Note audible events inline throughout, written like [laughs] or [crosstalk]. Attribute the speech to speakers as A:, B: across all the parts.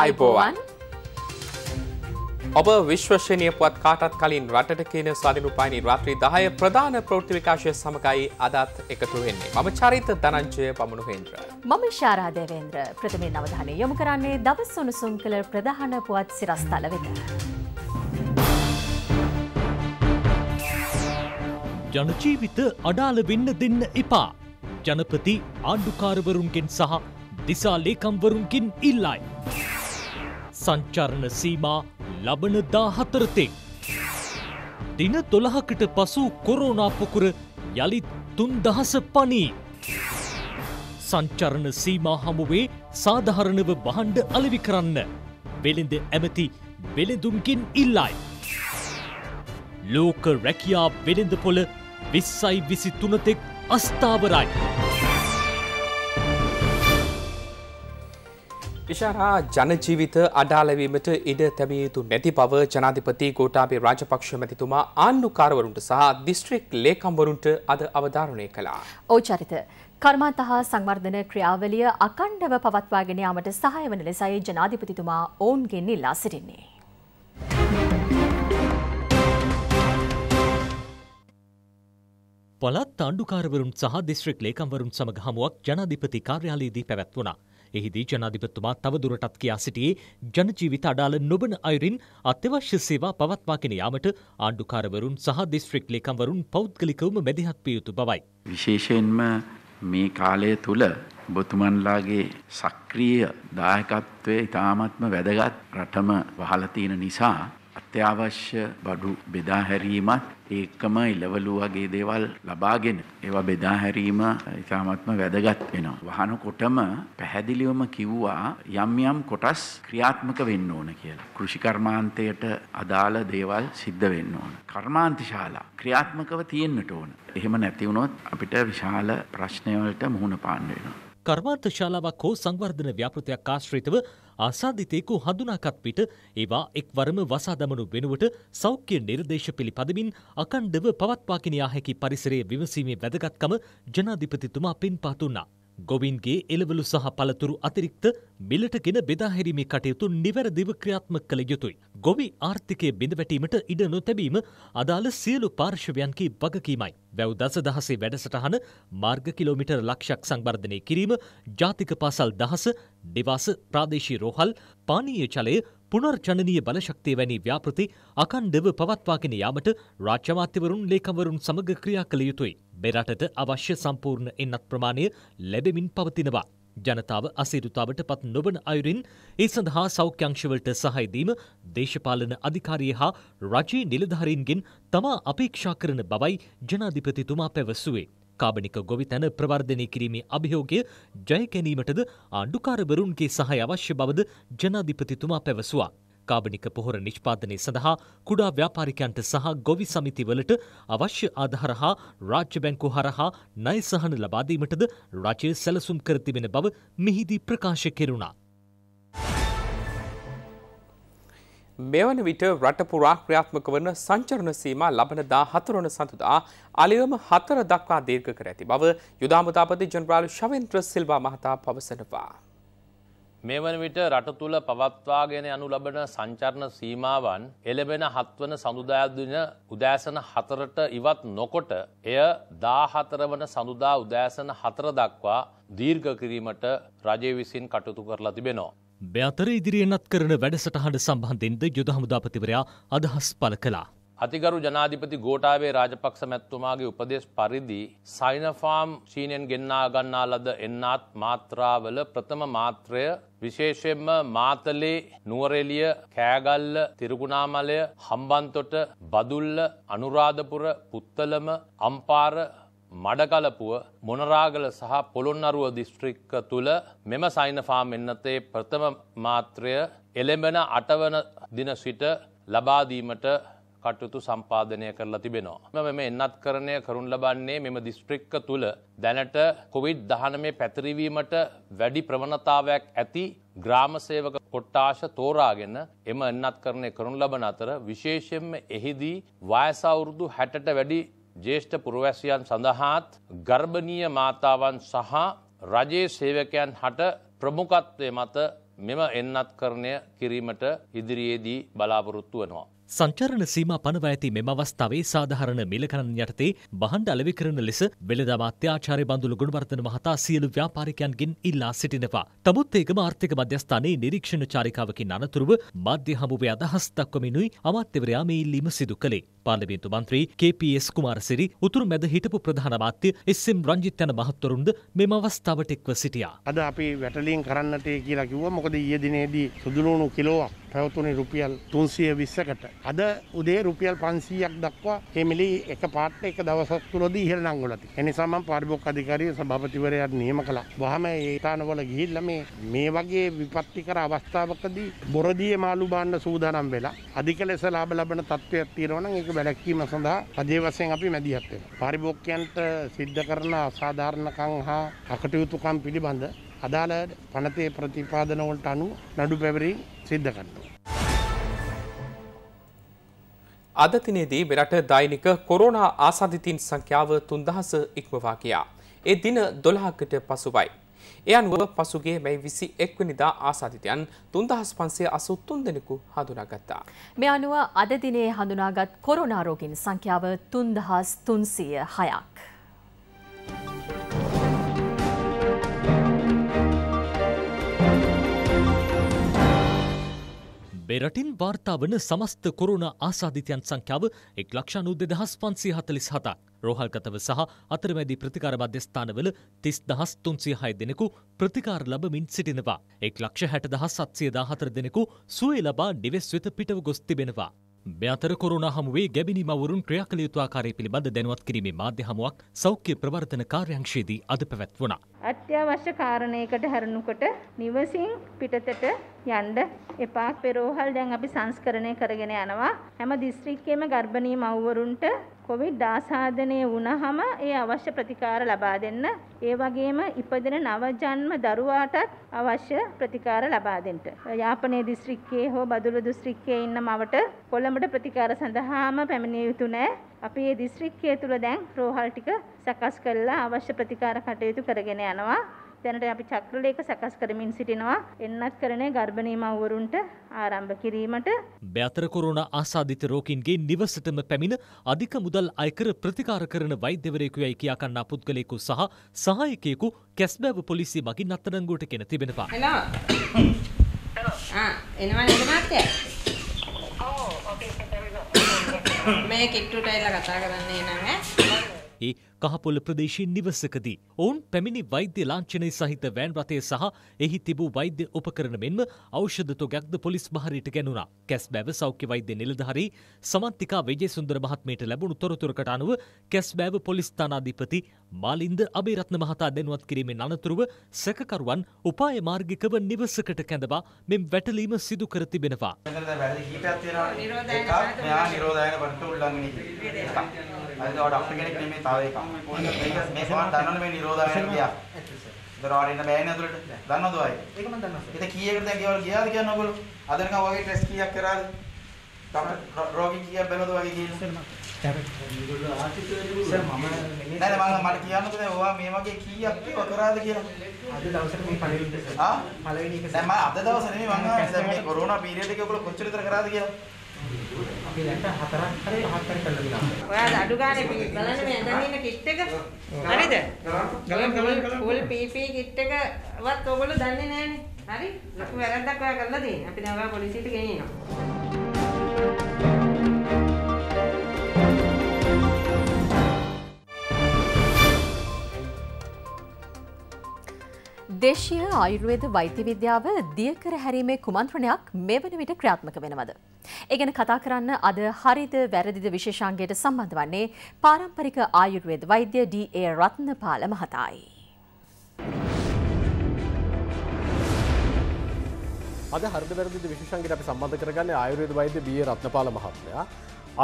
A: අයිබෝවන් ඔබ විශ්වශනය පුවත් කාටත් කලින් රටට කියන සධනුපානි රාත්‍රී දාය ප්‍රධාන ප්‍රෘතිවිකාශය සමඟයි අදත් එකතු වෙන්නේ මම චරිත දනංජය පමණු හෙන්ද්‍ර.
B: මම ශාරාදයවෙන්ද්‍ර ප්‍රථමේ නවධානය යොමු කරන්නේ දවස් උණුසුම් කළ ප්‍රධාන පුවත් සිරස්ථල වෙත.
C: ජනජීවිත අඩාල වෙන්න දෙන්න එපා. ජනපති ආණ්ඩුකාරවරුන්ගෙන් සහ දිසා ලේකම්වරුන්ගෙන් ඉල්ලයි. සංචරණ සීමා ලබන දාහතරතෙක්. දින දොළහකට පසු කොරෝනාපොකුර යළිත් තුන්දහස පනී. සංචරණ සීමා හමුවේ සාධහරණව බහන්ඩ අලවි කරන්න. වෙළඳ ඇමති වෙළඳුම්කින් ඉල්ලයි. ලෝක රැකයා වෙළඳ පොළ විස්සයි විසි තුනතෙක් අස්ථාවරයි.
A: විශාරා ජනජීවිත අඩාලවීමට ඉඩ තැබිය යුතු නැති බව ජනාධිපති ගෝටාබේ රාජපක්ෂ මැතිතුමා ආණ්ඩුකාරවරුන්ට සහ දිස්ත්‍රික් ලේකම්වරුන්ට අද අවධාරණය කළා.
B: ඕ චරිත කර්මාන්ත හා සංවර්ධන ක්‍රියාවලිය අකණ්ඩව පවත්වාගෙන යාමට සහාය වන ලෙසයි ජනාධිපතිතුමා ඔවුන්ගෙන් ඉල්ලා සිටින්නේ.
C: පළත් ආණ්ඩුකාරවරුන් සහ දිස්ත්‍රික් ලේකම්වරුන් සමග හමුවක් ජනාධිපති කාර්යාලයේදී පැවැත්වුණා. එහිදී ජනාධිපතිතුමා තවදුරටත් කියා සිටියේ ජනජීවිත අඩාල නොබන අයුරින් අත්‍යවශ්‍ය සේවා පවත්වාගෙන යාමට ආණ්ඩුකාරවරුන් සහ දිස්ත්‍රික් ලේකම්වරුන් පෞද්ගලිකවම මැදිහත් පිය යුතු බවයි.
D: විශේෂයෙන්ම මේ කාලය තුළ බොතුමන්ලාගේ සක්‍රීය දායකත්වය ඉතාමත්ම වැදගත් රටම වහලතියෙන නිසා අත්‍යවශ්‍ය බඩු බෙදා හැරීමත් ඒකම ඉලවලු වගේ දේවල් ලබාගෙන ඒවා බෙදා හැරීම ඉතාමත්ම වැදගත් වෙනවා. වහනකොටම පැහැදිලිවම කිව්වා යම් යම් කොටස් ක්‍රියාත්මක වෙන්න ඕන කියලා. කෘෂිකර්මාන්තයට අදාළ දේවල් සිද්ධ වෙන්න ඕන. කර්මාන්ත ශාලා
C: ක්‍රියාත්මකව තියෙන්නට ඕන.
D: එහෙම නැති වුණොත් අපිට
C: විශාල ප්‍රශ්නවලට මුහුණ පාන්න වෙනවා. කර්මාන්ත ශාලාවක් හෝ සංවර්ධන ව්‍යාපෘතියක් ආශ්‍රිතව ආසාධිතයෙකු හඳුනාකත් පිට ඒවා එක්වරම වසා දමනු වෙනුවට සෞඛ්‍ය නිර්දේශ පිළිපදමින් අකණ්ඩව පවත්වාගෙන යා හැකි පරිසරයේ විමසීමේ වැදගත්කම ජනාධිපතිතුමා පින්පා දුන්නා. ගොවින්ගේ එළවලු සහ පළතුරු අතිරික්ත මිලටගෙන බෙදාහැරීමේ කටයුතු නිවැරදිව ක්‍රියාත්මක කළ යුතුයි. ගොවි ආර්ථිකය බිඳවැටීමට ඉඩ නොතැබීම අදාළ සියලු පාර්ශවයන්ගේ වගකීමයි. වැව් දස දහසේ වැඩසටහන මාර්ග කිලෝමිටර් ලක්ෂක් සංවර්ධනය කිරීම ජාතික පාසල් දහස දෙවාස ප්‍රාදේශී රෝහල් පානීය ජලය පුනර්ජනනීය බලශක්තිය වැනි ව්‍යාපෘති අකණ්ඩව පවත්වාගෙන යාමට රාජ්‍ය අමාත්‍යවරුන් ලේකම්වරුන් සමග ක්‍රියා කළ යුතුයි. මේ රටට අවශ්‍ය සම්පූර්ණ එන්නත් ප්‍රමාණය ලැබෙමින් පවතිනවා. ජනතාව අසීරුතාවට පත් නොවන අයුරින් ඒ සඳහා සෞඛ්‍යංශවලට සහය දීම දේශපාලන අධිකාරිය හා රජයේ නිලධාරීන්ගෙන් තමා අපේක්ෂා කරන බවයි ජනාධිපතිතුමා පැවසුවේ. කාබනික ගොවිතැන ප්‍රවර්ධනය කිරීමේ අභියෝගය ජයකැනීමටද ආණ්ඩුකාරවරුන්ගේ සහය අවශ්‍ය බවද ජනාධිපතිතුමා පැවසුවා. කාබනික පොහොර නිෂ්පාදනය සඳහා කුඩා ව්‍යාපාරිකයන්ට සහ ගොවි සමිතිවලට අවශ්‍ය ආධාර හා රාජ්‍ය බැංකු හරහා ණය සහන ලබාදීමටද රජය සැලසුම් කර තිබෙන බව මෙහිදී ප්‍රකාශ කෙරුණා.
A: මෙවන විට රට පුරා ක්‍රියාත්මක වන සංචරණ සීමා ලබන දා හතරවන සඳුදා අලියම හතර දක්වා දීර්ඝ කර ඇති බව යුදාමුදාපති ජනරාල් ශවෙන්ද්‍ර සිල්වා මහතා පවසනවා.
E: මේ වන විට රට තුළ පවත්වාගෙන යනු ලබන සංචරණ සීමාවන් එළබෙන හත්වන සඳුදාදින උදෑසන හතරට ඉවත් නොකොට එය දාහතර වන සඳුදා උදෑසන හතර දක්වා දීර්ඝ කිරීමට රජය විසින් කටයුතු කරලා තිබෙනවා.
C: මෙතර ඉදිරියෙන්ත් කරන වැඩසටහන සම්බන්ධෙන්ද යුද හමුදාපතිවරයා අදහස් පල කළා.
E: අතිගරු ජනාධිපති ගෝටාවේ රාජපක්ෂ මැත්තුමාගේ උපදෙස් පරිදි සයිනෆාම් චීනයෙන් ගෙන්නා ගන්නා ලද එන්නාත් මාත්‍රාවල ප්‍රථම මාත්‍රය විශේෂයෙන්ම මාතලේ නුවරෙලිය කෑගල්ල තිරුගුණාමලය හම්බන්තොට බදුල්ල අනුරාධපුර පුත්තලම අම්පාර මඩකලපුුව මොනරාගල සහ පොළොන්නරුව දිස්ත්‍රික්ක තුළ මෙම සයිනෆාම් එන්නතේ ප්‍රථම මාත්‍රය එළෙඹෙන අටවන දින සිට ලබාදීමට කටයුතු සම්පාධනය කරලා තිබෙනවා. මෙම එන්නත් කරණය කරුන් ලබන්නේ මෙම දිස්ත්‍රික්ක තුළ දැනට කොවිඩ් දහනමේ පැතිරිවීමට වැඩි ප්‍රවණතාවයක් ඇති ග්‍රාමසේවක කොට්ටාශ තෝරාගෙන එම එන්නත් කරණය කරුන් ලබන අතර විශේෂයෙන්ම එහිදී වයසවුරුදු හැටට වැඩි ජේෂ්ඨ පුරවැසියන් සඳහාත් ගර්භනීය මාතාවන් සහ රජයේ සේවකයන් හට ප්‍රමුකත්වය මත මෙම එන්නත් කරණය කිරීමට ඉදිරියේදී බලාපොරොත්තු වනවා.
C: සංචරණ සීම පනව ඇති මෙම අවස්ථාවේ සාධහරණ මිලකණන් යටතේ බහන්ඩ අලවි කරන ලෙස වෙළදා අත්‍යාචාරය බඳුළු ගුණවර්ධන මහතා සියලු ව්‍යාපාරිකයන්ගෙන් ඉල්ලා සිටිනවා. තමුත් ඒකම ආර්ථික මධ්‍යස්ථානයේ නිරීක්ෂණ චාරිකාවකින් අනතුරුව මාධ්‍ය හමුවේ අදහස් දක්වමිනුයි අමාත්‍යවරයා මේ ඉල්ලීම සිදු කළේ. පාර්ලිමේන්තු මන්ත්‍රී KPS කුමාරසිරි උතුරු මැද හිටපු ප්‍රධාන අමාත්‍ය එස්.එම් රංජිත් යන මහත්වරුන්ද මෙම අවස්ථාවට එක්ව සිටියා.
F: අද අපි වැටලීම් කරන්නට කියලා කිව්වා මොකද ඊයේ දිනේදී සුදුලුණු කිලෝවක් පැවතුනේ රුපියල් 320කට. අද උදේ රුපියල් 500ක් දක්වා හිමිලි එක පාට එක දවසක් තුලදී ඉහළ නංගුලා තිබෙනවා. එනිසා මම පාරිභෝගික අධිකාරිය සභාපතිවරයාට නියම කළා. වහම ඒ ස්ථානවල ගිහිල්ලා මේ මේ වගේ විපත්තිකර අවස්ථාවකදී බොරදී මාළු බාන්න සූදානම් වෙලා අධික ලෙස ලාභ ලබන තත්ත්වයක් තියෙනවා නම් ඒක වැළැක්වීම සඳහා අධේ වශයෙන් අපි මැදිහත් වෙනවා. පාරිභෝගිකයන්ට සිද්ධ කරන අසාධාරණකම් හා අකටයුතුකම් පිළිබඳ අදාළ පනතේ ප්‍රතිපාදනවලට
A: අනු නඩු පැවරීම් සිද්ධ කරනවා. අද දිනේදී මෙරට දෛනික කොරෝනා ආසාදිතින් සංඛ්‍යාව 3000 ඉක්මවා ගියා. ඒ දින 12කට පසුවයි. ඒ අනුව පසුගේ මැයි විසි එක්වනිදා ආසාධිතයන් තුන්දහස් පන්සේ අසුත්තුන් දෙනෙකු හඳුනාගත්තා.
B: මෙ අනුව අද දිනේ හඳුනාගත් කොරුණාරෝගින් සංඛ්‍යාව තුන්දහස් තුන්සිය හයක්.
C: බෙරටින් වාර්තාාවන සමස්ත කොරුණ ආසාධිතයන් සංඛ්‍යාව එක් ලක්ෂණු දෙදහස් පන්සී හතලිස් හතක් රෝහල්කතව සහ අතරමැදි ප්‍රතිකාර මධ්‍යස්ථානවල තිස් දහස් තුන්සිය හය දෙනෙකු ප්‍රතිකාර ලබමින් සිටිනවා. එක් ලක්ෂ හැට දහස් සත්සිය දාහතර දෙනෙකු සුවේ ලබා නිවෙස් වෙත පිටව ගොස් තිබෙනවා. මෙතර කොරුණා හමුවේ ගැබිනි මවරුන් ක්‍රියාකළ යුතු ආකාරය පිළිබඳ දැනුවත් කිරීමේ මාධ්‍ය හමුවක් සෞඛ්‍ය ප්‍රවර්ධන කාර්යාංශයේදී අද පැවැත්වුණා.
B: අත්‍යවශ්‍ය කාරණයකට හැරෙනුකොට නිවසින් පිටතට යන්න එපා. පෙරෝහල් දැන් අපි සංස්කරණය කරගෙන යනවා. හැම දිස්ත්‍රික්කයේම ගර්භණී මව්වරුන්ට කොවිඩ් ආසාදනය වුණහම ඒ අවශ්‍ය ප්‍රතිකාර ලබා දෙන්න ඒ වගේම ඉපදෙන නවජන්ම දරුවාටත් අවශ්‍ය ප්‍රතිකාර ලබා දෙන්න. යාපනයේ දිස්ත්‍රික්කයේ හෝ බදුළු දිස්ත්‍රික්කයේ ඉන්න මවට කොළඹට ප්‍රතිකාර සඳහාම පැමිණිය යුතු නෑ. අපි මේ දිස්ත්‍රික්කය තුල දැන් රෝහල් ටික සකස් කරලා අවශ්‍ය ප්‍රතිකාර කටයුතු කරගෙන යනවා. තැනට අපි චක්‍රලේක සකස් කරමින් සිටිනවා එන්නත් කරණය ගර්භණී මව්වරුන්ට ආරම්භ කිරීමට
C: බැතර කොරෝනා ආසාදිත රෝගීන්ගේ නිවසටම පැමිණ අධික මුදල් අයකර ප්‍රතිකාර කරන වෛද්‍යවරයෙකු යයි කියා ගන්නා පුද්ගලයෙකු සහ සහායකයෙකු කැස්බෑව පොලිසිය මගින් අත්අඩංගුවට ගෙන තිබෙනවා. හෙලෝ.
B: ආ ah, එනවා නේද මාත්‍යා? ඔව් ඔකේ මේ කිට්ටුටයිලා කතා කරන්නේ නෑ.
C: ඒ කහපොල ප්‍රදේශයෙන් නිවසකදී. ඔවුන් පැමිණි වෛද්‍ය ලාංඡනය සහිත වෑන් රථය සහ එහි තිබූ වෛද්‍ය උපකරණ මෙන්ම ඖෂධ තොගයක්ද පොලිස් භාරයට ගැනුණා. කැස් බෑව සෞඛ්‍ය වෛද්‍ය නිලධාරී සමන්තිකා විජේසුන්දර මහත්මියට ලැබුණු තොරතුරකට අනුව කැස් බෑව පොලිස් ස්ථානාධිපති මාලින්ද අබේරත්න මහතා දැනුවත් කිරීමෙන් අනතුරුව සැකකරුවන් උපාය මාර්ගිකව නිවසකට කැඳවා මෙම වැටලීම සිදු කර තිබෙනවා.
D: නිරෝධායන මේ සමාන දන්නවනේ මේ නිරෝධා වෙන ගියා. දරාට ඉන්න බෑනේ අතුලට. දන්නවද අය? ඒක මම දන්නවා. ඉතින් කීයකට දැන් ගෙවල් ගියාද කියන්නේ ඔයගොල්ලෝ? අද නිකන් වගේ ටෙස්ට් කීයක් කරාද? තමයි රෝගී කීයක් බැලුවද වගේ කියන්නේ.
C: ඒගොල්ලෝ ආසිත වෙන්නේ මම නෑ මම
D: මට කියන්නකෝ දැන් ඔයා මේ වගේ කීයක් කිව්ව කරාද කියලා. අද දවසට මේ පළවෙනි එක සර්. ආ පළවෙනි එක සර්. දැන් මම අද දවසේ නෙමෙයි මම මේ කොරෝනා [laughs] පීරියඩ් එකේ ඔයගොල්ලෝ කොච්චර විතර කරාද කියලා. අපි දැන්ට හතරක්
B: හරි පහක් හරි කරලා දිනවා. ඔයාලා අඩු ගානේ බලන්න මේ ඇඳන් ඉන්න කිට් එක. හරිද? ගලන් ගලන් ෆුල් PP කිට් එකවත් ඔයගොල්ලෝ දන්නේ නැහනේ. හරි? ලොකු
F: වැරද්දක් ඔයා කරලා තියෙනවා. අපි දැන් ඔයා පොලිසියට ගෙනියනවා.
B: දේශීය ආයුර්වේද වෛද්‍ය විද්‍යාව දියකර හැරීමේ කුමන්ත්‍රණයක් මේ වන විට ක්‍රියාත්මක වෙනවද. ඒගැන කතා කරන්න අද හරිද වැරදිද විශේෂාන්ගේයට සම්බන්ධ වන්නේ පාරම්පරික ආයුර්වේද වෛද්‍ය ඩඒ රත්නපාල මහතායි.
F: අද හරද වැරදි විශෂන්ගේ අපි සම්බන්ධ කරගන්න ආයුර්වේද වෛද්‍ය බිය රත්නපාල මහත්මයා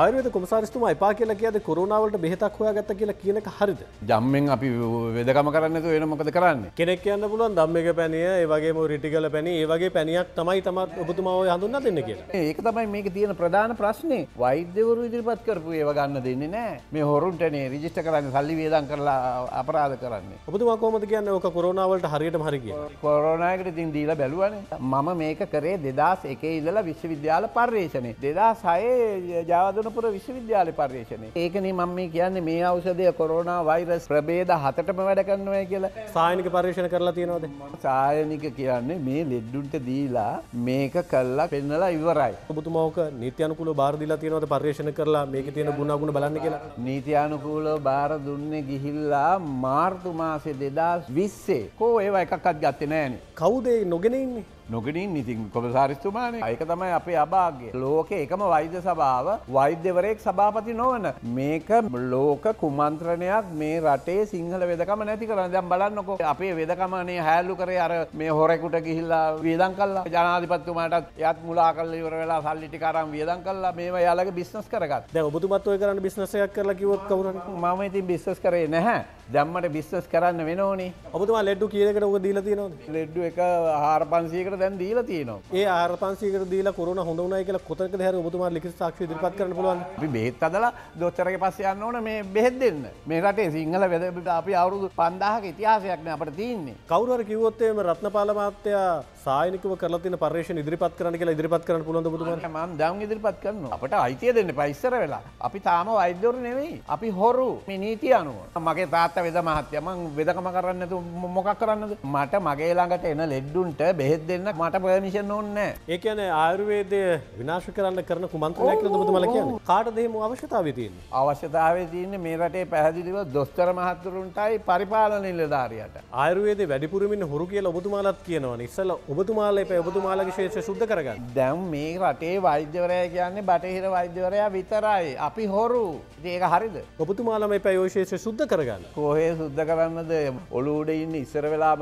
F: ආයුර්වේද කොමසාරිස්තුමා එපා කියලා කියද කොරුණාවලට බෙහෙතක් හොයාගත්ත කියලා කියනක හරිද? ධම්මෙන් අපි වෙදකම කරන්න නැතුව වෙන මොකද කරන්නේ? කෙනෙක් කියන්න පුළුවන් ධම්මේක පැණිය, ඒ වගේම රිටිගල පැණි, ඒ වගේ පැණියක් තමයි තමත් ඔබතුමා ඔය හඳුන්වා දෙන්නේ කියලා. ඒක තමයි මේකේ තියෙන ප්‍රධාන ප්‍රශ්නේ. වෛද්‍යවරු ඉදිරිපත් කරපු ඒව ගන්න දෙන්නේ නැහැ. මේ හොරුන්ටනේ රෙජිස්ටර් කරන්න සල්ලි වේදම් කරලා අපරාධ කරන්නේ. ඔබතුමා කොහොමද කියන්නේ ඕක කොරෝනාවලට හරියටම හරි කියලා? කොරෝනාවකට ඉතින් දීලා බැලුවානේ. මම මේක කරේ 2001 ඉඳලා විශ්වවිද්‍යාල පර්යේෂණේ. 2006 ජාවද වර්ධනපුර විශ්වවිද්‍යාල පර්යේෂණය. ඒකනේ මම මේ කියන්නේ මේ ඖෂධය කොරෝනා වෛරස් ප්‍රභේද හතටම වැඩ කරනවා කියලා. සායනික පර්යේෂණ කරලා තියනවද? සායනික කියන්නේ මේ ලෙඩ්ඩුන්ට දීලා මේක කළා පෙන්නලා ඉවරයි. ඔබතුමා ඔක නීත්‍යානුකූලව බාර දීලා තියනවද පර්යේෂණ කරලා මේකේ තියෙන ගුණාගුණ බලන්න කියලා? නීත්‍යානුකූලව බාර දුන්නේ ගිහිල්ලා මාර්තු මාසේ 2020 කෝ ඒවා එකක්වත් ගත්තේ නැහනේ. කවුද ඒ නොගෙන ඉන්නේ? නොගනින් ඉතින් කොමසාරිස්තුමානය ඒක තමයි අපේ අභාගේ ලෝක එකම වෛද්‍ය සභාව වෛද්‍යවරයෙක් සභාපති නොවන මේක ලෝක කුමන්ත්‍රණයක් මේ රටේ සිංහල වෙදකම නැති කරන දැම් බලන්නකො අපේ වෙදකමනේ හැල්ලු කරේ අර මේ හොරෙකුට ගිහිල්ලා වියදන් කල්ලා ජනාධිපත්තුමාටත් යත් මුලා කල්ල ඉවර වෙලා සල්ලිටි කාරම් වියදන් කල්ලා මේ යාලගේ බිස්නස් කරගත් ඔබතුමත්වය කරන්න බිස්නසයක් කරලා කිවොත් කවර මම ඉතින් බිස්නස් කරේ නැහැ දැම්මට බිස්නස් කරන්න වෙනෝනේ ඔබතුමා ලෙඩ්ඩු කියකට ඔක දීලා තියෙනවා ලෙඩ්ඩු එක ආහාර 500කට දැන් දීලා තියෙනවා ඒ ආහාර 500කට දීලා කොරෝනා හොඳ වුණයි කියලා කොතනකද හැර ඔබතුමා ලිඛිත සාක්ෂි ඉදිරිපත් කරන්න පුළුවන් අපි බෙහෙත් අදලා දොස්තරගේ පස්සේ යන්න ඕන මේ බෙහෙත් දෙන්න මේ රටේ සිංහල වෙද අපි අවුරුදු 5000ක ඉතිහාසයක් නේ අපිට තියෙන්නේ කවුරු හරි කිව්වොත් එහෙම රත්නපාල මහත්තයා සායනිකව කරලා තියෙන පර්යේෂණ ඉදිරිපත් කරන්න කියලා ඉදිරිපත් කරන්න පුළුවන්ද ඔබතුමා මම දැන් ඉදිරිපත් කරනවා අපිට අයිතිය දෙන්න පයිස්සර වෙලා අපි තාම වෛද්‍යවරු නෙවෙයි අපි හොරු මේ නීතිය අනුව මගේ තාත්තා තාත්ත වෙද මහත්ය මං වෙදකම කරන්න මොකක් කරන්නද මට මගේ ළඟට එන ලෙඩ්ඩුන්ට බෙහෙත් දෙන්න මට ප්‍රමිෂන් ඕන්න ඒකන ආයුර්වේදය විනාශ කරන්න කරන කුමන්තයක් තුමල කාටදේම අවශ්‍යතාවතින් අවශ්‍යතාවතියන්න මේ රටේ පැහදිලිව දොස්තර මහත්තුරුන්ටයි පරිපාලන නිලධාරයට ආයුර්වේද වැඩිපුරමින් හුරු කියල ඔබතුමාලත් කියනවා නිස්සල ඔබතුමාල එප ඔබතුමාලගේ ශේෂ සුද්ධ කරගන්න දැම් මේ රටේ වෛද්‍යවරය කියන්නේ බටහිර වෛද්‍යවරයා විතරයි අපි හොරු ඒක හරිද ඔබතුමාලම පැයෝශේෂ සුද්ධ කරගන්න කෝහය සුද්ධ කරන්නද ඔලුඩ ඉන්න ඉස්සර වෙලාම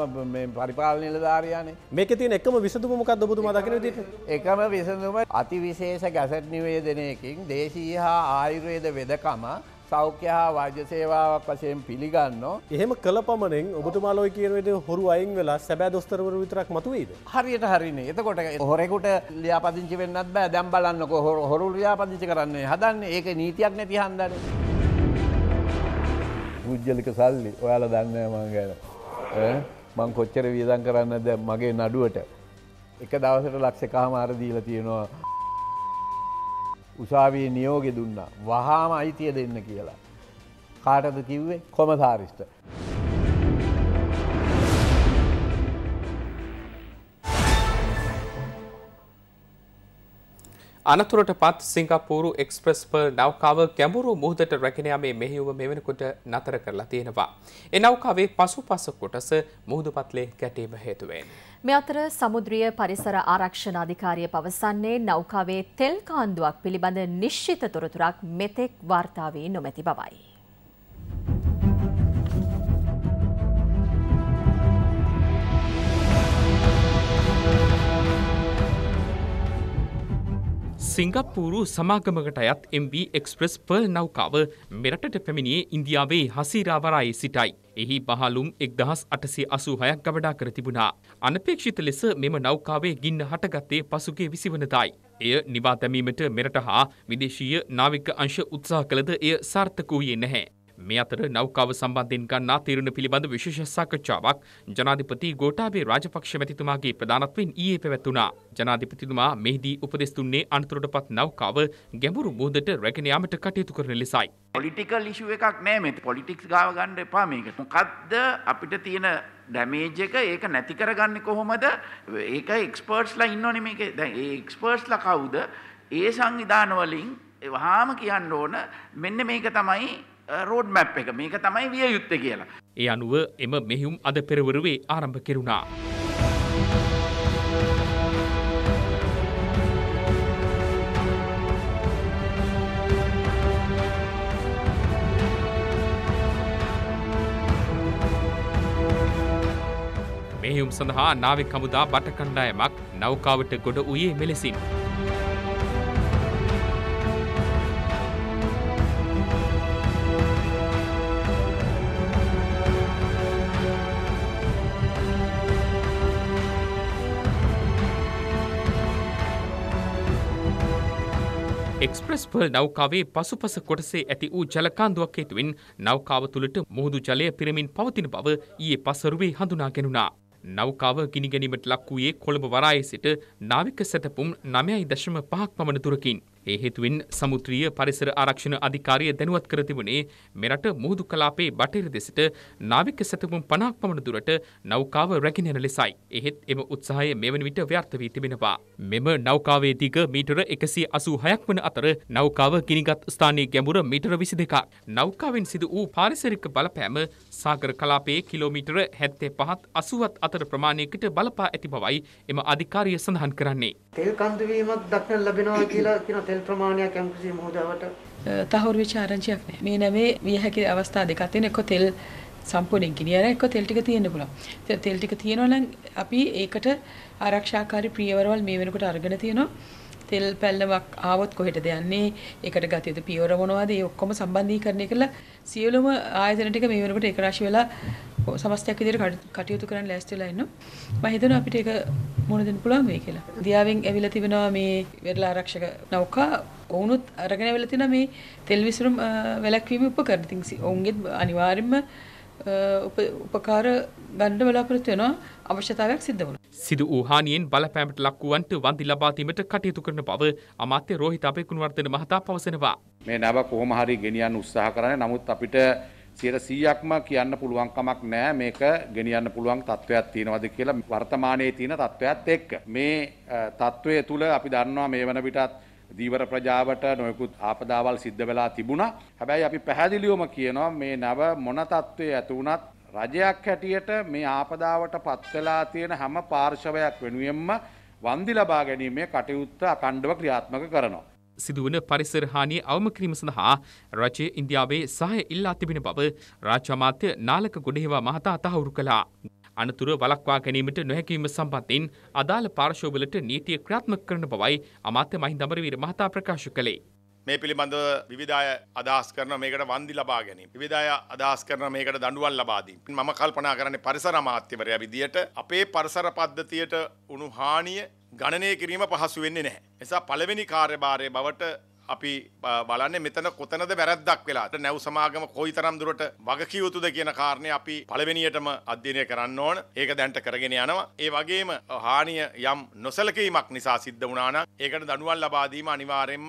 F: පරිපාලනල ධාරයානේ මේක තින එකම විසඳුමකක් දබුතු මදකින ට එකම විසඳුම අති විශේෂ ගැසට් නිවේදනයකින් දේශී හා ආයුරේද වෙදකම සෞඛ්‍ය හා වාජ්‍ය සේවාවක් වශයෙන් පිළිගන්න. එහෙම කළ පමණෙන් ඔබතුමාලෝ කියනවෙට හොරු අයින් වෙලා සැබෑ දොස්තරවර විතරක් මතුවේද. හරියට හරිනේ එතකොට හොරෙකුට ලියාපදිංචි වෙන්නත් බෑ දැම් බලන්නක හොරු ලියාපදිංචි කරන්නේ හදන්න ඒක නීතියක් නැති හන්දන්නේ. පුද්ගලික සල්ලි ඔයාල දන්න මං ගැන මං කොච්චර වියදන් කරන්න ද මගේ නඩුවට එක දවසට ලක්ෂ කාමාර දීල තියෙනවා උසාවී නියෝගෙ දුන්නා වහාම අයිතිය දෙන්න කියලා කාටද කිව්වේ කොමසාරිෂ්ට.
A: අනතුරට පත් සිංගප්පූරු එක්ස්ප්‍රස් පර් නෞකාව ගැඹුරු මුහදට රැගෙන යමේ මෙහිවුම මෙවැනිකොට නතර කරලා තියෙනවා. එනෞකාවේ පසු පස කොටස මුහුදු පත්ලේ ගැටීම හේතුවෙන්.
B: මෙ අතර සමුද්‍රිය පරිසර ආරක්ෂණ අධිකාරිය පවසන්නේ නෞකාවේ තෙල් කාණ්ඩුවක් පිළිබඳ නිශ්චිත තොරතුරක් මෙතෙක් වාර්තාාවී නොමැති බවයි.
A: සිංගප්පූරු සමාගමකට අයත් MB එක්ස්ප්‍රස් පර්ල් නෞකාව මෙරටට පැමිණියේ ඉන්දියාවේ හසීරාවරයේ සිටයි. එහි පහලුම් එක්දහස් අටසේ අසූ හයක් ගවඩා කර තිබුණා. අනපේක්ෂිත ලෙස මෙම නෞකාවේ ගින්න හටගත්තේ පසුගේ විසිවනතයි. එය නිවා දැමීමට මෙරට හා විදේශීය නාවික අංශ උත්සාහ කළද එය සාර්ථක වූයේ නැහැ. මේ අතර නෞකාව සම්බන්ධයෙන් ගන්නා තීරණ පිළිබඳ විශේෂ සාකච්ඡාවක් ජනාධිපති ගෝඨාභය රාජපක්ෂ මැතිතුමාගේ ප්‍රධානත්වයෙන් ඊයේ පැවැත්වුණා. ජනාධිපතිතුමා මෙහිදී උපදෙස් දුන්නේ අනතුරටපත් නෞකාව ගැඹුරු මුහුදට රැගෙන යාමට කටයුතු කරන ලෙසයි.
D: පොලිටිකල් ඉෂුව එකක් නෑ මේ පොලිටික්ස් ගාව ගන්න එපා මේකට. මොකද්ද අපිට තියෙන ඩැමේජ් එක ඒක නැති කරගන්නේ කොහොමද? ඒක එක්ස්පර්ට්ස්ලා ඉන්නෝනේ මේකේ. දැන් ඒ එක්ස්පර්ට්ස්ලා කවුද? ඒ සංවිධාන වලින් වහාම කියන්න ඕන මෙන්න මේක තමයි රෝඩ් මැප් එක මේක තමයි විය යුත්තේ කියලා.
A: ඒ අනුව එම මෙහිුම් අද පෙරවරුවේ ආරම්භ කෙරුණා. මෙහිුම් සඳහා නාවික කමුදා බට කණ්ඩායමක් නෞකාවට ගොඩ වූයේ මෙලෙසින්. එක්ස්ප්‍රස්ව නෞකාවේ පසුපස කොටසේ ඇති වූ ජලකාන්දුවක් හේතුවෙන් නෞකාව තුළට මුහුදු ජලය පිරමින් පවතින බව ඊයේ පසරුවේ හඳුනාගෙනුණා. නෞකාව ගිනිගැනීමට ලක් වූයේ කොළඹ වරායේ සිට නාවික සැතපුම් නමයයි දශම පහක් පමණ දුරකින්. ඒ හේතුවෙන් සමුත්‍රීය පරිසර ආරක්ෂණ අධිකාරිය දැනුවත් කර තිබුණේ මෙරට මුහුදු කලාපේ බටහිර දෙසට නාවික සැතපුම් 50ක් පමණ දුරට නෞකාව රැගෙන යන ලෙසයි. එහෙත් එම උත්සාහය මෙවන විට ව්‍යර්ථ වී තිබෙනවා. මෙම නෞකාවේ දිග මීටර 186ක් වන අතර නෞකාව ගිනිගත් ස්ථානයේ ගැඹුර මීටර 22ක්. නෞකාවෙන් සිදු වූ පාරිසරික බලපෑම සාගර කලාපයේ කිලෝමීටර 75ත් 80ත් අතර ප්‍රමාණයකට බලපා ඇති බවයි එම අධිකාරිය සඳහන් කරන්නේ. තෙල් කන්දු වීමක් දක්නට ලැබෙනවා කියලා කියන තෙල් ප්‍රමාණයක් යම්කිසි මුහුදාවට
B: තහවුරු වෙච්ච ආරංචියක් නැහැ. මේ නැමේ විය හැකි අවස්ථා දෙකක් තියෙන එක තෙල් සම්පූර්ණයෙන් ගිනියර එක තෙල් ටික තියෙන්න පුළුවන්. තෙල් ටික තියෙනවා නම් අපි ඒකට ආරක්ෂාකාරී ප්‍රියවරවල් මේ වෙනකොට අරගෙන තියෙනවා. තෙල් පැල්ලමක් ආවොත් කොහෙටද යන්නේ? ඒකට ගතියද පියවර මොනවද? ඒ ඔක්කොම සම්බන්ධීකරණය කරලා සියලුම ආයතන ටික මේ වෙනකොට එක රාශි වෙලා සමස්තයක් විදිහට කටයුතු කරන්න ලෑස්ති වෙලා ඉන්නවා. මම හිතනවා අපිට ඒක මුණ දෙන්න පුළුවන් වෙයි කියලා. දියාවෙන් ඇවිල්ලා තිබෙනවා මේ වෙරළ ආරක්ෂක නෞකා ඔවුනුත් අරගෙන ඇවිල්ලා තිනා මේ තෙල් විසුරුම් වැළැක්වීම උපකරණ. ඉතින් ඔවුන්ගෙත් අනිවාර්යයෙන්ම උපකාර ගන්න බලාපොරොත්තු වෙනවා අවශ්‍යතාවයක් සිද්ධ වුණා.
A: සිදු වූ හානියෙන් බලපෑමට ලක්වුවන්ට වන්දි ලබා දීමට කටයුතු කරන බව අමාත්‍ය රෝහිත අබේකුණවර්ධන මහතා පවසනවා. මේ
F: නැව කොහොම හරි ගෙනියන්න උත්සාහ කරන්නේ නමුත් අපිට 100%ක්ම කියන්න පුළුවන් කමක් නැහැ මේක ගෙනියන්න පුළුවන් තත්වයක් තියෙනවද කියලා වර්තමානයේ තියෙන තත්වයක් එක්ක. මේ තත්වය තුළ අපි දන්නවා මේ වන විටත් දීවර ප්‍රජාවට නොයෙකුත් ආපදාවල් සිද්ධ වෙලා තිබුණා. හැබැයි අපි පැහැදිලිවම කියනවා මේ නව මොන තත්ත්වයේ ඇති වුණත් රජයක් හැටියට මේ ආපදාවට පත්වෙලා තියෙන හැම පාර්ශවයක් වෙනුවෙන්ම වන්දි ලබා ගැනීමේ කටයුත්ත අකණ්ඩව ක්‍රියාත්මක කරනවා.
A: සිදුවන පරිසර හානිය අවම කිරීම සඳහා රජය ඉන්දියාවේ සහය ඉල්ලා තිබෙන බව රාජ්‍ය අමාත්‍ය නාලක ගුණේවා මහතා තහවුරු කළා. අනතුර වළක්වා ගැනීමට නොහැකිවීම සම්බන්ධයෙන් අදාළ පාර්ශවවලට නීතිය ක්‍රියාත්මක කරන බවයි අමාත්‍ය මහින්ද අමරවීර මහතා ප්‍රකාශ කළේ.
E: මේ පිළිබඳව විවිධාය අදහස් කරන මේකට වන්දි ලබා ගැනීම. විවිධාය අදහස් කරන මේකට දඬුවම් ලබා දීම. මම කල්පනා කරන්නේ පරිසර අමාත්‍යවරයා විදියට අපේ පරිසර පද්ධතියට උණු හානිය ගණනය කිරීම පහසු වෙන්නේ නැහැ. එසා පළවෙනි කාර්යභාරයේ බවට අපි බලන්නේ මෙතන කොතනද වැරද්දක් වෙලා. නැව් සමාගම කොයිතරම් දුරට වගකිය යුතුද කියන කාරණේ අපි පළවෙනියටම අධ්‍යයනය කරන්න ඕන. ඒක දැන්ට කරගෙන යනවා. ඒ වගේම හානිය යම් නොසලකීමක් නිසා සිද්ධ වුණා නම් ඒකට දඬුවම් ලබා දීම අනිවාර්යයෙන්ම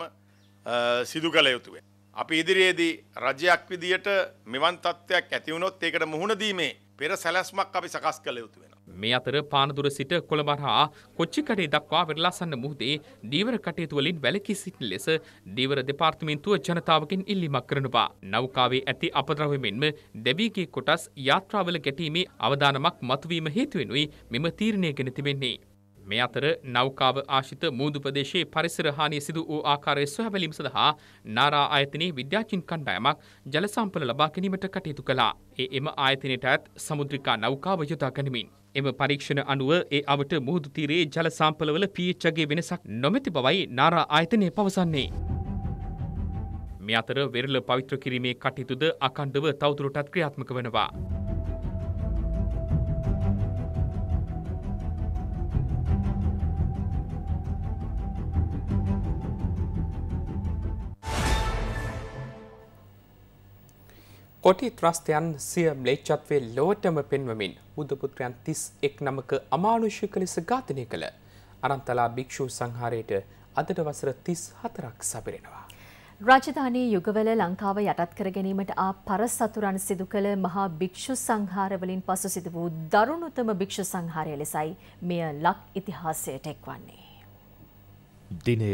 E: සිදු කළ යුතුය. අපි ඉදිරියේදී රජයක් විදියට මෙවන් තත්ත්වයක් ඇති වුණොත් ඒකට මුහුණ දීමේ පෙර සැලැස්මක් අපි සකස් කළ යුතු වෙනවා.
A: මේ අතර පානදුර සිට කොළඹ හා කොච්චි කඩේ දක්වා වෙරළාසන්න මුහුදේ දීවර කටයුතු වලින් වැළකී සිටින ලෙස දීවර දෙපාර්තමේන්තුව ජනතාවගෙන් ඉල්ලීමක් කරනවා. නෞකාවේ ඇති අපද්‍රව්‍ය මෙන්ම දෙවිගේ කොටස් යාත්‍රාවල ගැටීමේ අවදානමක් මතුවීම හේතුවෙනුයි මෙම තීරණය ගෙන තිබෙන්නේ. මේ අතර නෞකාව ආශිත මූදු ප්‍රදේශයේ පරිසර හානිය සිදු වූ ආකාරය සොයාබැලීම සඳහා නාරා ආයතනයේ විද්‍යාචින් කණ්ඩායමක් ජල සම්පල ලබා ගැනීමට කටයුතු කළා. ඒ එම ආයතනයට ඇත් සමුද්‍රිකා නෞකාව යොදා ගනිමින් එම පරීක්ෂණ අනුව ඒ අවට මුහුදු තීරයේ ජල සම්පලවල pH ගේ වෙනසක් නොමැති බවයි නාරා ආයතනය පවසන්නේ. මේ අතර වෙරළ පවිත්‍ර කිරීමේ කටයුතුද අඛණ්ඩව තවදුරටත් ක්‍රියාත්මක වෙනවා. කොටි ත්‍රස්තයන් සිය ම්ලේච්චත්වය ලෝටම පෙන්වමින් බුද්ධපුත්‍රයන් තිස් එක් නමක අමානුෂික ලෙස ඝාතනය කළ අනන්තලා භික්‍ෂූ සංහාරයට අදට වසර තිස් හතරක් සපිරෙනවා.
B: රාජධානී යුගවල ලංකාව යටත් කර ගැනීමට ආ පර සතුරන් සිදු කළ මහා භික්‍ෂු සංහාරවලින් පසු සිදු වූ දරුණුතම භික්‍ෂු සංහාරය ලෙසයි මෙය ලක් ඉතිහාසයට එක්වන්නේ.
C: දිනය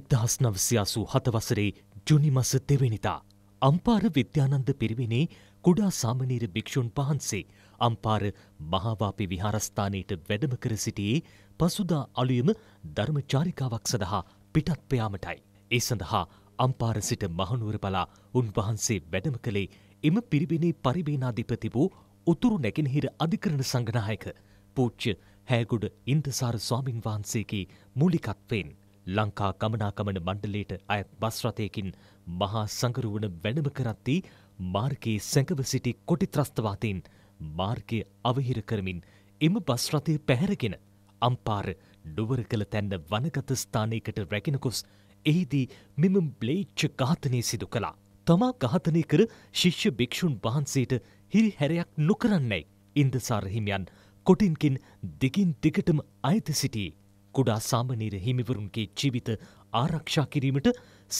C: එක්දහස් නවසියාසූ හතවසරේ ජුනිමස දෙවෙනිතා අම්පාර විද්‍යානන්ද පිරිවෙනේ කුඩා සාමනීර භික්‍ෂූන් වහන්සේ අම්පාර මහාවාපි විහාරස්ථානයට වැඩම කර සිටියේ පසුදා අලුයම ධර්ම චාරිකාවක් සඳහා පිටත් පයාමටයි. ඒ සඳහා අම්පාර සිට මහනුවර බලා උන්වහන්සේ වැඩම කළේ එම පිරිවෙනේ පරිබේනාධිපති වූ උතුරු නැගෙනහිර අධිකරණ සංගනායක පූච්ච හෑගොඩ ඉන්දසාර ස්වාමින් වහන්සේගේ මූලිකත්වෙන්. ලංකා ගමනාකමන මණ්ඩලයට අයත් බස්රථයකින් මහා සඟරුවන වැඩම කරත්ති මාර්ගයේ සැඟව සිටි කොටිත්‍රස්තවාතයෙන් මාර්ගය අවහිර කරමින් එම බස්රථය පැහැරගෙන අම්පාර ඩුවර කළ තැන්න වනගත ස්ථානයකට රැගෙනකොස් එහිදී මෙම බ්ලේච්ච ඝාතනය සිදු කළා. තමා ඝාතනය කර ශිෂ්‍ය භික්‍ෂූන් වහන්සේට හිරි හැරයක් නොකරන්නයි. ඉන්දසාරහිමියන් කොටින්කින් දිගින් දිගටම අයත සිටියේ. කුඩා සාමනීර හිමිවරුන්ගේ ජීවිත ආරක්ෂා කිරීමට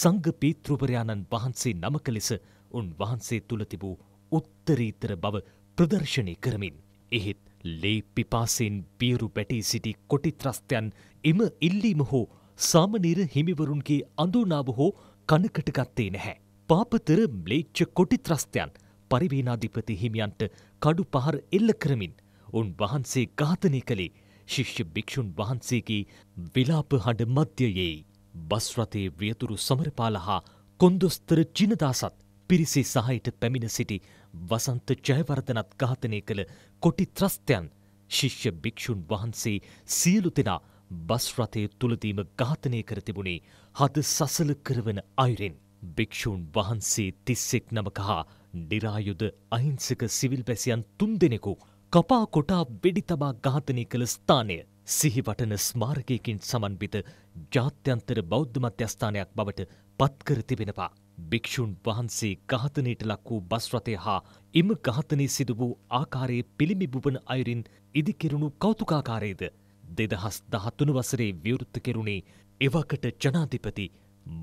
C: සංඝ පීතෘවරයාණන් වහන්සේ නමක ලෙස උන් වහන්සේ තුළ තිබූ උත්තරීතර බව ප්‍රදර්ශනය කරමින් එහෙත් ලේ පිපාසයෙන් බියරු පැටී සිටි කොටිත්‍රස්තයන් එම ඉල්ලීම හෝ සාමනීර හිමිවරුන්ගේ අඳුනාව හෝ කනකට ගත්තේ නැහැ. පාපතර ම්ලේච්ච කොටිත්‍රස්තයන් පරිවීනාධිපති හිමියන්ට කඩු පහර එල්ල කරමින් උන් වහන්සේ ඝාතනය කළේ ශිෂ්‍ය භික්‍ෂූන් වහන්සේගේ විලාප හඬ මධ්‍යයේ බස්රතේ වියතුරු සමරපාල හා කොන්දොස්තර ජිනදාසත් පිරිසේ සහයට පැමිණ සිටි වසන්ත ජයවර්ධනත් ඝාතනය කළ කොටි ත්‍රස්තයන් ශිෂ්‍ය භික්‍ෂූන් වහන්සේ සියලු දෙනා බස්රතය තුළදීම ඝාතනය කර තිබුණේ හද සසල කරවන අයුරෙන්. භික්‍ෂූන් වහන්සේ තිස්සෙක් නමක හා නිරායුද අහිංසක සිවිල් පැසියන් තුන් දෙනෙකු කපා කොටා වෙඩි තබා ඝාතනය කළ ස්ථානය සිහිවටන ස්මාරකයකින් සමන්විත ජාත්‍යන්තර බෞද්ධ මධ්‍යස්ථානයක් බවට පත්කර තිබෙනවා. භික්‍ෂූන් වහන්සේ ඝාතනයට ලක් වූ බස්රථය හා එම ඝාතනය සිදු වූ ආකාරයේ පිළිමිබුවන අයුරින් ඉදිකෙරුණු කෞතුකාකාරයේද දෙදහස් දහතුනු වසරේ විවෘත්ත කෙරුණේ එවකට ජනාධිපති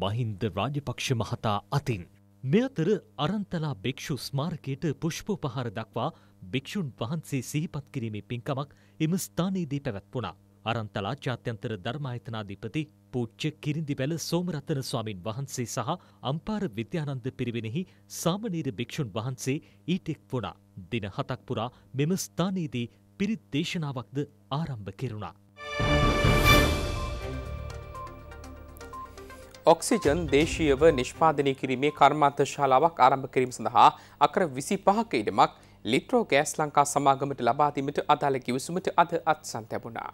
C: මහින්ද රාජපක්ෂ මහතා අතින්. මෙතර අරන්තලා භික්‍ෂු ස්මාරකයට පුෂ්පෝපහාර දක්වා භික්‍ෂූන් වහන්සේ සිහිපත් කිරීමේ පින්කමක් එම ස්ථානයේදී පැවැත්වුණා. අරන්තලා ජාත්‍යන්තර ධර්මායතනාධිපති පූච්ච කිරිඳිවැල සෝමරත්තන ස්වාමින් වහන්සේ සහ අම්පාර විද්‍යානන්ද පිරිවෙනෙහි සාමනීර භික්‍ෂූන් වහන්සේ ඊටෙක් වුණා. දින හතක් පුරා මෙම ස්ථානයේදී පිරිත් දේශනාවක්ද ආරම්භ කෙරුණා.
A: ඔක්සිජන් දේශීයව නිෂ්පාදනය කිරීමේ කර්මාන්ත ශාලාවක් ආරම්භ කිරීම සඳහා අකර විසි පහක ඉඩමක් ලිට්‍රෝ ගෑස් ලංකා සමාගමට ලබාදීමට අදාළ කිවිසුමට අද අත්සන් තැබුණා.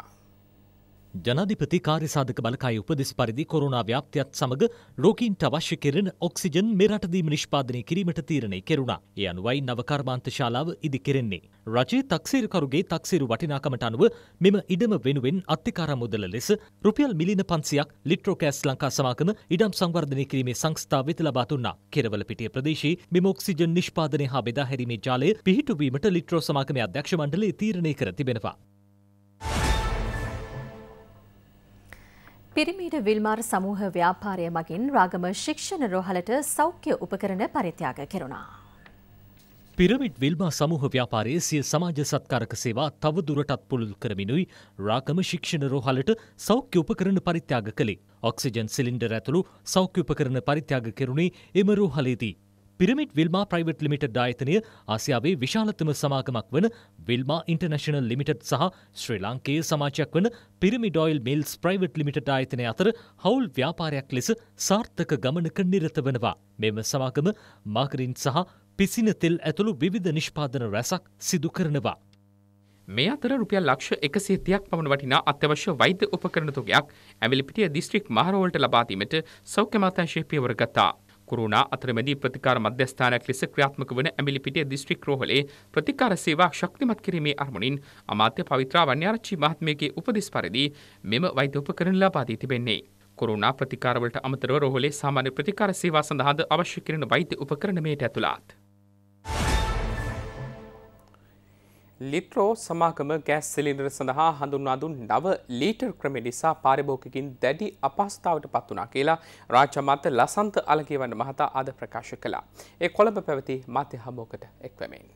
C: ජනාධිපති කාර්යසාධක බලකාය උපදෙස් පරිදි කොරුණා ව්‍යාප්තියත් සමඟ රෝගීන්ට අවශ්‍ය කෙරෙන ඔක්සිජන් මෙරටදීම නිෂ්පාදනය කිරීමට තීරණය කෙරුණා. ඒ අනුවයි නවකර්මාන්ත ශාලාව ඉදි කෙරෙන්නේ. රජයේ තක්සේරුකරුගේ තක්සේරු වටිනාකමට අනුව මෙම ඉඩම වෙනුවෙන් අත්තිකාර මුදල ලෙස රුපියල් මිලින පන්සියක් ලිට්‍රෝකෑස් ලංකා සමාගම ඉඩම් සංවර්ධනය කිරීමේ සංස්ථා වෙත ලබා දුන්නා. කෙරවල පිටිය ප්‍රදේශයේ මෙම ඔක්සිජන් නිෂ්පාදනය හා බෙදා හැරීමේ ජාලය පිහිටුවීමට ලිට්‍රෝ සමාගමේ අධ්‍යක්ෂ මණ්ඩලය තීරණය කර තිබෙනවා.
B: පිරිමීට විල්මාර් සමූහ ව්‍යාපාරය මගින් රාගම ශික්ෂණ රෝහලට සෞඛ්‍ය උපකරණ පරිත්‍යාග කෙරුණා.
C: පිරමිට් විල්මා සමූහ ව්‍යාපාරයේ සිය සමාජ සත්කාරක සේවා තවදුරටත් පුළුල් කරමිනුයි රාගම ශික්ෂණ රෝහලට සෞඛ්‍ය උපකරණ පරිත්‍යාග කළේ. ඔක්සිජන් සිලින්ඩර් ඇතුළු සෞඛ්‍ය උපකරණ පරිත්‍යාග කෙරුණේ එම රෝහලේදී. පිරමිට් විල්මා ප්‍රයිවට් ලිමිටඩ් ආයතනය ආසියාවේ විශාලතම සමාගමක් වන විල්මා ඉන්ටර්නැශනල් ලිමිටඩ් සහ ශ්‍රී ලංකයේ සමාජයක් වන පිරිමිඩොයිල් මිල්ස් ප්‍රයිවට් ලිමිටඩ් ආයතනය අතර හවුල් ව්‍යාපාරයක් ලෙස සාර්ථක ගමනක නිරත වනවා. මෙම සමාගම මාගරින් සහ පිසින තෙල් ඇතුළු විධ නිෂ්පාදන රැසක් සිදු කරනවා.
A: මේ අතර රුපියල් ලක්ෂ එකසේ තියක් පමණ වටිනා අත්‍යවශ්‍ය වෛද්‍ය උපකරණ තුගයක් ඇවිලිපිටිය දිස්ත්‍රික් මහරෝල්ට ලබා දීමට සෞඛ්‍ය මාත්‍යාංශය පියවර ගත්තා. කුරුණා අතරමැදී ප්‍රතිකාර මධ්‍යස්ථානයක් ලෙස ක්‍රියාත්මක වන ඇමිලිපිටිය දිස්ත්‍රික් රෝහලේ ප්‍රතිකාර සේවා ශක්තිමත් කිරීමේ අරමුණින් අමාත්‍ය පවිත්‍රා වන්‍යාරච්චි මහත්මියගේ උපදෙස් පරිදි මෙම වෛද්‍ය උපකරණ ලබා දී තිබෙන්නේ. කොරුණා ප්‍රතිකාරවලට අමතරව රෝහලේ සාමාන්‍ය ප්‍රතිකාර සේවා සඳහාද අවශ්‍ය කිරීම වෛද්‍ය උපකරණ මේට ඇතුළත්. ලිට්‍රෝ සමාගම ගෑස් සිලින්ඩර සඳහා හඳුන්වා දුන් නව ලීටර් ක්‍රමය නිසා පාරිභෝගිකින් දැඩි අපහසුතාවට පත් වුණා කියලා රාජ්‍ය මත ලසන්ත අලගියවන්න මහතා අද ප්‍රකාශ කළා. ඒ කොළඹ පැවති මාධ්‍ය හමුවකට එක්වමින්.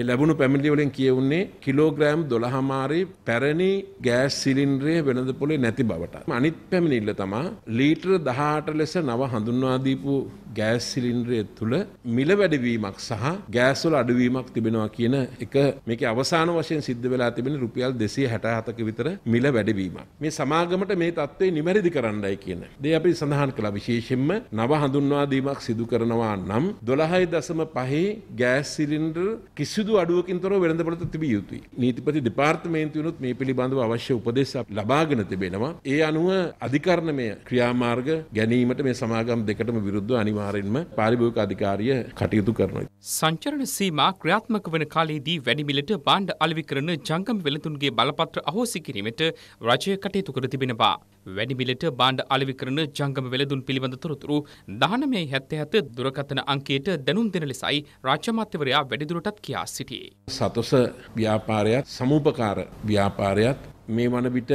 G: ඒ ලැබුණු පැමිණිලි වලින් කියවුන්නේ කිලෝග්‍රෑම් 12 මාරි පැරණි ගෑස් සිලින්ඩරය වෙළඳ පොලේ නැති බවට. අනිත් පැමිණිල්ල තමයි ලීටර 18 ලෙස නව හඳුන්වා දීපු ගෑස් සිලින්ඩරය තුළ මිල වැඩිවීමක් සහ ගෑස් වල අඩුවීමක් තිබෙනවා කියන එක මේකේ අවසාන වශයෙන් සිද්ධ වෙලා තිබෙන රුපියල් 267ක විතර මිල වැඩිවීමක්. මේ සමාගමට මේ தત્ත්වය නිමැරදි කරන්නයි කියන දේ අපි සඳහන් කළා විශේෂයෙන්ම නව හඳුන්වා දීමක් සිදු කරනවා නම් 12.5 ගෑස් සිලින්ඩර් කිසිදු කිසිදු අඩුවකින් තොරව වෙළඳපොළට තිබිය යුතුයි. නීතිපති දෙපාර්තමේන්තුවනොත් මේ පිළිබඳව අවශ්‍ය උපදෙස් ලබාගෙන තිබෙනවා. ඒ අනුව අධිකරණමය ක්‍රියාමාර්ග ගැනීමට මේ සමාගම් දෙකටම විරුද්ධ අනිවාරෙන්ම පාරිභෝගික අධිකාරිය කටයුතු කරනවා.
A: සංචරණ සීමා ක්‍රියාත්මක වන කාලයේදී වැඩිමිලට බාණ්ඩ අලෙවි කරන ජංගම වෙළඳුන්ගේ බලපත්‍ර අහෝසි කිරීමට රජය කටයුතු කර තිබෙනවා. වැඩිමිලට බාණ්ඩ අලෙවි කරන ජංගම වෙළඳුන් පිළිබඳ තොරතුරු 19.77 දුරකථන අංකයට දැනුම් දෙන ලෙසයි රාජ්‍ය අමාත්‍යවරයා වැඩිදුරටත් කියා සිටියේ.
G: සතොස ව්‍යාපාරයත් සමූපකාර ව්‍යාපාරයත් මේ වනවිට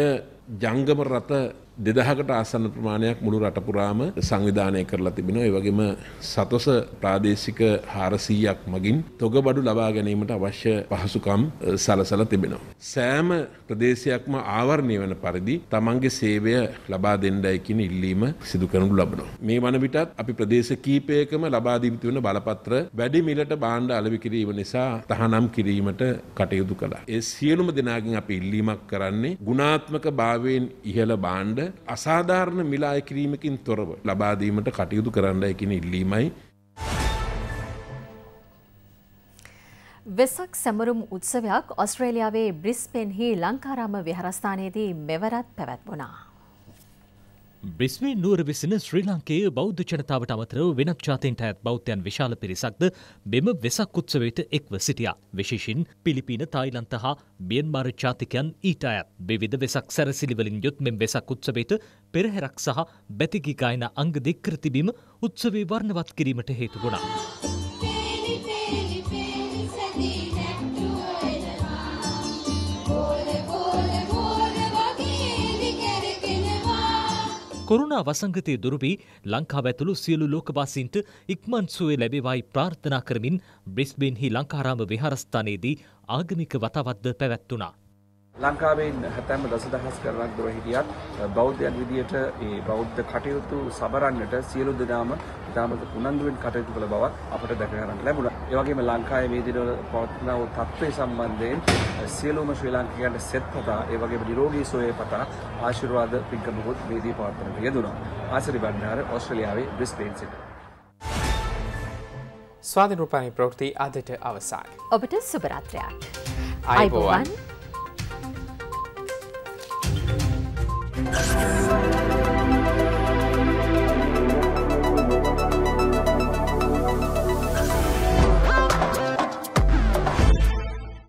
G: ජංගම රථ දෙදහකට ආසන්න ප්‍රමාණයක් මුළු රටපුරාම සංවිධානය කරලා තිබෙනවා ඒවගේම සතොස ප්‍රාදේශික හාරසීයක් මගින් තොග බඩු ලබා ගැනීමට අවශ්‍ය පහසුකම් සලසල තිබෙනවා. සෑම ප්‍රදේශයක්ම ආවරණය වන පරිදි තමන්ගේ සේවය ලබා දෙන්ඩයකින ඉල්ලීම සිදුකරනු ලබනවා. මේ වන විටත් අපි ප්‍රදේශ කීපයකම ලබාදිවිති වන බලපත්‍ර වැඩි මිලට බාණ්ඩ අලවිකිරීම නිසා තහනම් කිරීමට කටයුතු කලා. ඒ සියලුම දෙනාගින් අපි ඉල්ලීමක් කරන්නේ ගුණාත්මක භාවයෙන් ඉහළ බාණ්ඩ අසාධාරණ මිලාය කිරීමකින් තොරව ලබාදීමට කටයුතු කරන්න එකන ඉල්ලීමයි.
B: වෙසක් සැමරුම් උත්සවයක් ඔස්ට්‍රේලියාවේ බ්‍රිස්පෙන්හි ලංකාරාම විහරස්ථානයේදී මෙවරත් පැවැත්වනා.
C: බ්‍රිස්වේ නුවර විසින ශ්‍රී ලංකයේ බෞද්ධ ජනතාවට අමතරව වෙනත් ජාතීන්ට අයත් බෞද්ධයන් විශාල පිරිසක්ද මෙම වෙසක් උත්සවයට එක්ව සිටියා. විශේෂින් පිලිපීන තායිලන්ත හා මියන්මාර ජාතිකයන් ඊට අයත් විවිධ වෙසක් සැරසිලිවලින් යුත් මෙම වෙසක් උත්සවයට පෙරහැරක් සහ බැතිගී ගායන අංග දෙක කර තිබීම උත්සවේ වර්ණවත් කිරීමට හේතු වුණා. කොරුණා වසංගතය දුරුබී ලංකාව ඇතුළු සියලු ලෝකවාසීන්ට ඉක්මන් සුවය ලැබේවායි ප්‍රාර්ථනා කරමින් බ්‍රිස්බේන්හි ලංකාරාම විහාරස්ථානයේදී ආගමික වතාවත්ද පැවැත්වුණා.
A: ලංකාවෙන් හැතැම දසදහස් කරනක් දුර හිටියත් බෞද්ධයන් විදියට ඒ බෞද්ධ කටයුතු සබරන්නට සියලු දෙනාම ඉතාමත් උනන්දුවෙන් කටයුතු කළ බවත් අපට දැක ගන්නට ලැබුණා. ඒවගේම ලංකාවේ මේ දිනවල පවත්නා වූ තත්ත්වය සම්බන්ධයෙන් සියලුම ශ්‍රී ලාංකිකයන්ට සෙත් පතා ඒ වගේම නිරෝගී සුවය පතා ආශිර්වාද පින්කමකුත් වේදී පවත්වනට යෙදුණා. ආසිරි බණ්ඩාර ඕස්ට්‍රේලියාවේ බ්‍රිස්බේන් සිට. ස්වාධීන රූපවාහිනී ප්‍රවෘත්ති අදට අවසන්.
B: ඔබට සුබ රාත්‍රියක්. අයබෝවන්. Thank you.